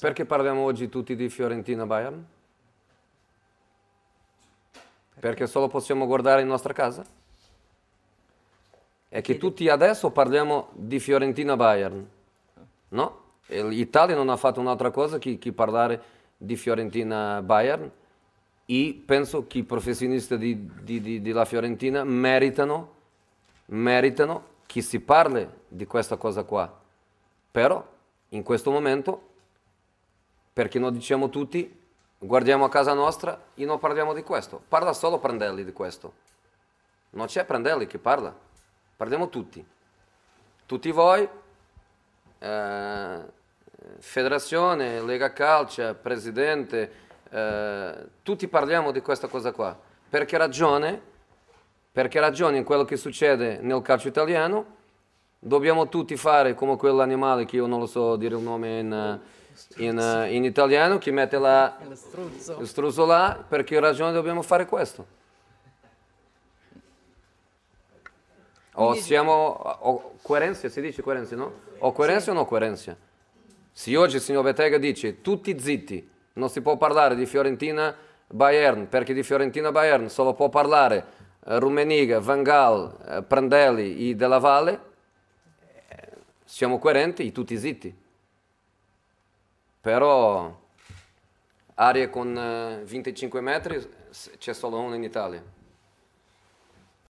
Perché parliamo oggi tutti di Fiorentina-Bayern? Perché solo possiamo guardare in nostra casa? È che tutti adesso parliamo di Fiorentina-Bayern, ah. no? L'Italia non ha fatto un'altra cosa che, che parlare di Fiorentina-Bayern e penso che i professionisti della Fiorentina meritano, meritano che si parli di questa cosa qua. Però in questo momento perché noi diciamo tutti, guardiamo a casa nostra e non parliamo di questo. Parla solo Prandelli di questo. Non c'è Prandelli che parla, parliamo tutti. Tutti voi, eh, federazione, Lega Calcia, presidente, eh, tutti parliamo di questa cosa qua. Perché ragione, perché ragione in quello che succede nel calcio italiano, dobbiamo tutti fare come quell'animale che io non lo so dire un nome in in, eh, in italiano mette la struzzo. struzzola perché ragione dobbiamo fare questo. O siamo o coerenzia, si dice coerenza, no? O coerenza o no coerenza? Se oggi il signor Betega dice tutti zitti, non si può parlare di Fiorentina Bayern, perché di Fiorentina Bayern solo può parlare eh, Rumeniga, Van Gaal, eh, Prandelli e Della Valle, eh, siamo coerenti e tutti zitti però aree con 25 eh, metri c'è solo una in Italia.